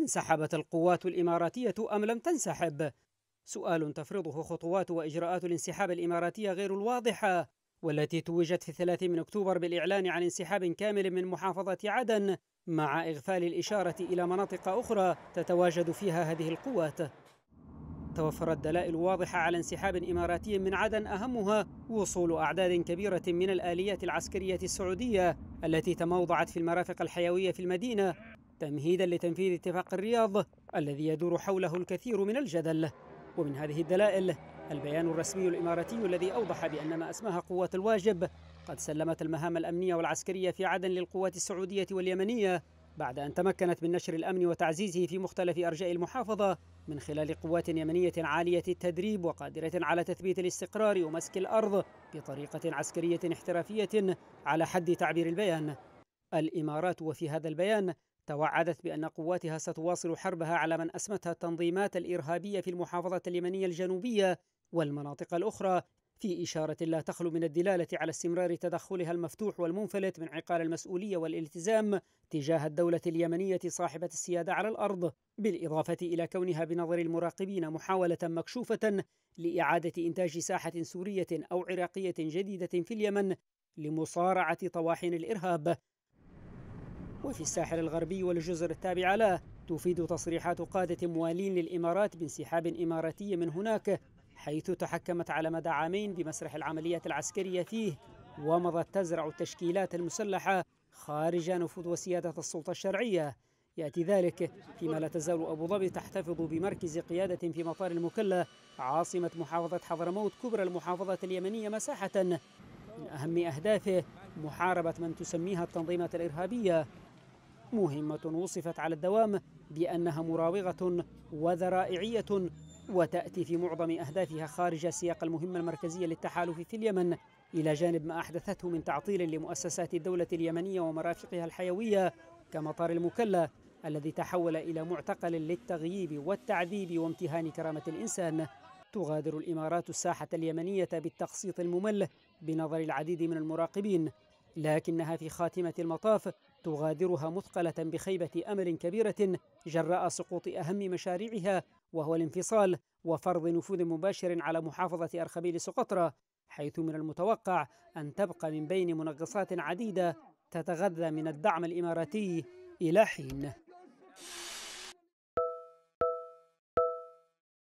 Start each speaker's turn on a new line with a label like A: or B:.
A: انسحبت القوات الإماراتية أم لم تنسحب؟ سؤال تفرضه خطوات وإجراءات الانسحاب الإماراتية غير الواضحة والتي توجت في الثلاثين من أكتوبر بالإعلان عن انسحاب كامل من محافظة عدن مع إغفال الإشارة إلى مناطق أخرى تتواجد فيها هذه القوات توفرت دلائل واضحة على انسحاب إماراتي من عدن أهمها وصول أعداد كبيرة من الآليات العسكرية السعودية التي تموضعت في المرافق الحيوية في المدينة تمهيدا لتنفيذ اتفاق الرياض الذي يدور حوله الكثير من الجدل ومن هذه الدلائل البيان الرسمي الإماراتي الذي أوضح بأن ما أسماها قوات الواجب قد سلمت المهام الأمنية والعسكرية في عدن للقوات السعودية واليمنية بعد أن تمكنت من نشر الأمن وتعزيزه في مختلف أرجاء المحافظة من خلال قوات يمنية عالية التدريب وقادرة على تثبيت الاستقرار ومسك الأرض بطريقة عسكرية احترافية على حد تعبير البيان الإمارات وفي هذا البيان توعدت بأن قواتها ستواصل حربها على من أسمتها التنظيمات الإرهابية في المحافظة اليمنية الجنوبية والمناطق الأخرى في إشارة لا تخلو من الدلالة على استمرار تدخلها المفتوح والمنفلت من عقال المسؤولية والالتزام تجاه الدولة اليمنية صاحبة السيادة على الأرض، بالإضافة إلى كونها بنظر المراقبين محاولة مكشوفة لإعادة إنتاج ساحة سورية أو عراقية جديدة في اليمن لمصارعة طواحين الإرهاب وفي الساحل الغربي والجزر التابعة له تفيد تصريحات قادة موالين للإمارات بانسحاب إماراتي من هناك حيث تحكمت على مدى عامين بمسرح العمليات العسكرية فيه ومضت تزرع التشكيلات المسلحة خارج نفوذ وسيادة السلطة الشرعية يأتي ذلك فيما لا تزال أبو ظبي تحتفظ بمركز قيادة في مطار المكلا عاصمة محافظة حضرموت كبرى المحافظة اليمنية مساحة من أهم أهدافه محاربة من تسميها التنظيمات الإرهابية مهمة وصفت على الدوام بأنها مراوغة وذرائعية وتأتي في معظم أهدافها خارج سياق المهمة المركزية للتحالف في اليمن إلى جانب ما أحدثته من تعطيل لمؤسسات الدولة اليمنية ومرافقها الحيوية كمطار المكلا الذي تحول إلى معتقل للتغييب والتعذيب وامتهان كرامة الإنسان تغادر الإمارات الساحة اليمنية بالتقسيط الممل بنظر العديد من المراقبين لكنها في خاتمة المطاف تغادرها مثقلة بخيبة أمل كبيرة جراء سقوط أهم مشاريعها وهو الانفصال وفرض نفوذ مباشر على محافظة أرخبيل سقطرى حيث من المتوقع أن تبقى من بين منغصات عديدة تتغذى من الدعم الإماراتي إلى حين